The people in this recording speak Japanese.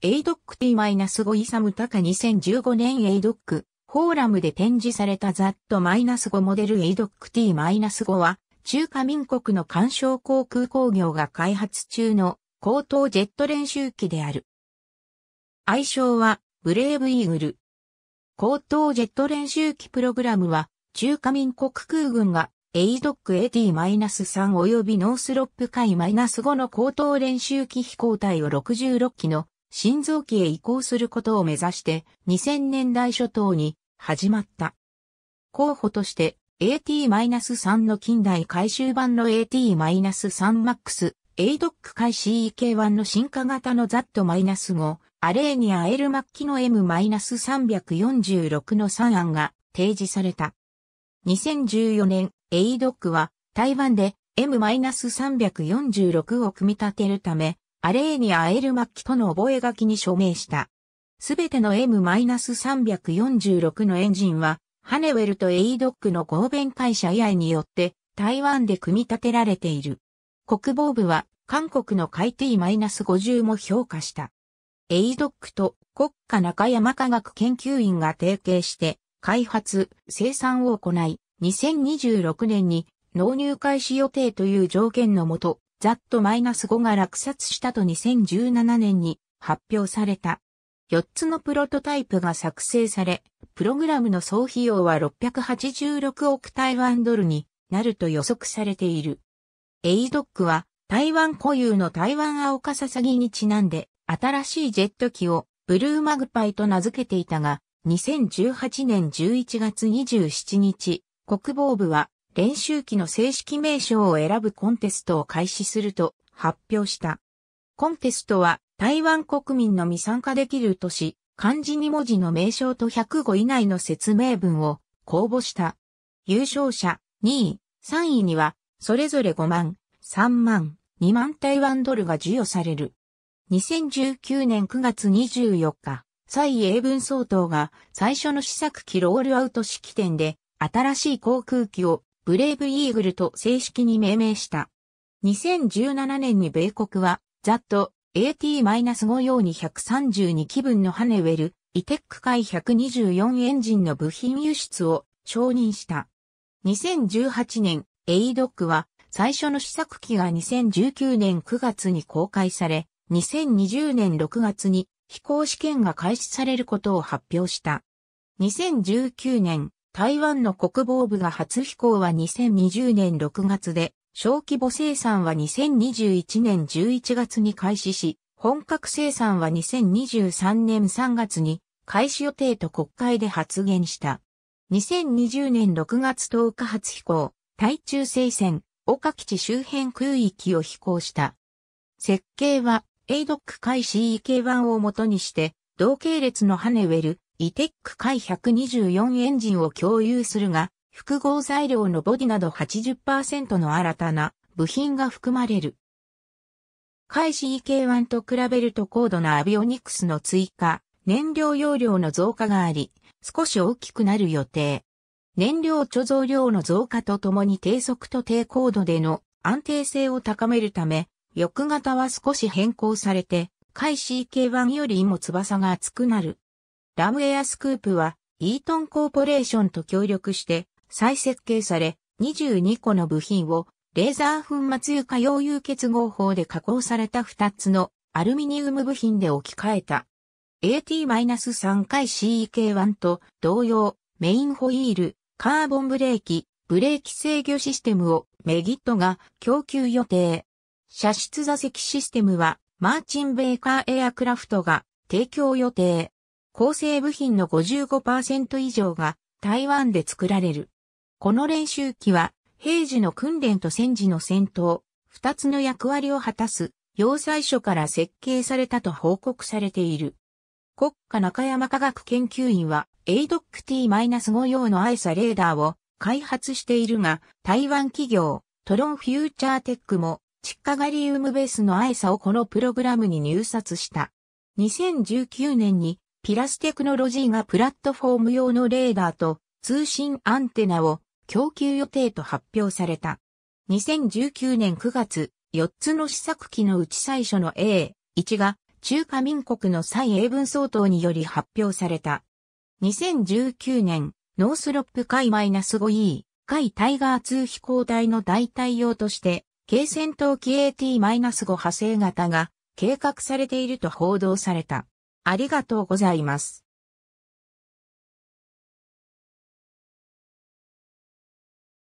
エイドック T-5 イサムタカ2015年エイドック、フォーラムで展示されたザット -5 モデルエイドック T-5 は、中華民国の干渉航空工業が開発中の高等ジェット練習機である。愛称は、ブレイブイーグル。高等ジェット練習機プログラムは、中華民国空軍が、エイドック AT-3 及びノースロップ海 -5 の高等練習機飛行隊を66機の心臓器へ移行することを目指して2000年代初頭に始まった。候補として AT-3 の近代回収版の AT-3MAX、ADOC 回 CEK1 の進化型の ZAT-5、アレーニア L 末期の M-346 の3案が提示された。2014年、ADOC は台湾で M-346 を組み立てるため、アレーニア・エル末期との覚書に署名した。すべての M-346 のエンジンは、ハネウェルとエイドックの合弁会社以外によって台湾で組み立てられている。国防部は韓国の海 T-50 も評価した。エイドックと国家中山科学研究院が提携して開発、生産を行い、2026年に納入開始予定という条件のもと、ザットマイナス5が落札したと2017年に発表された。4つのプロトタイプが作成され、プログラムの総費用は686億台湾ドルになると予測されている。a ドックは台湾固有の台湾青カササギにちなんで新しいジェット機をブルーマグパイと名付けていたが、2018年11月27日、国防部は練習機の正式名称を選ぶコンテストを開始すると発表した。コンテストは台湾国民のみ参加できる都市、漢字2文字の名称と105以内の説明文を公募した。優勝者2位、3位には、それぞれ5万、3万、2万台湾ドルが授与される。2019年9月24日、蔡英文総統が最初の試作機ロールアウト式典で新しい航空機をブレイブイーグルと正式に命名した。2017年に米国は、ザット、AT-5 用に132機分のハネウェル、イテック海124エンジンの部品輸出を承認した。2018年、ADOC は最初の試作機が2019年9月に公開され、2020年6月に飛行試験が開始されることを発表した。2019年、台湾の国防部が初飛行は2020年6月で、小規模生産は2021年11月に開始し、本格生産は2023年3月に開始予定と国会で発言した。2020年6月10日初飛行、対中生戦、岡基地周辺空域を飛行した。設計は、エイドック海 CEK1 をもとにして、同系列のハネウェル、イテック海124エンジンを共有するが、複合材料のボディなど80%の新たな部品が含まれる。海 CK1 と比べると高度なアビオニクスの追加、燃料容量の増加があり、少し大きくなる予定。燃料貯蔵量の増加とともに低速と低高度での安定性を高めるため、翼型は少し変更されて、海 CK1 よりも翼が厚くなる。ラムエアスクープは、イートンコーポレーションと協力して再設計され、22個の部品をレーザー粉末床溶融結合法で加工された2つのアルミニウム部品で置き換えた。AT-3 回 CEK1 と同様、メインホイール、カーボンブレーキ、ブレーキ制御システムをメギットが供給予定。射出座席システムはマーチンベーカーエアクラフトが提供予定。構成部品の55%以上が台湾で作られる。この練習機は平時の訓練と戦時の戦闘、二つの役割を果たす要塞書から設計されたと報告されている。国家中山科学研究院は ADOC-T-5 用の ISA レーダーを開発しているが、台湾企業トロンフューチャーテックも窒化ガリウムベースの ISA をこのプログラムに入札した。2019年にピラステクノロジーがプラットフォーム用のレーダーと通信アンテナを供給予定と発表された。2019年9月、4つの試作機のうち最初の A、1が中華民国の蔡英文総統により発表された。2019年、ノースロップ海 -5E、海タイガー2飛行隊の代替用として、軽戦闘機 AT-5 派生型が計画されていると報道された。ありがとうございます。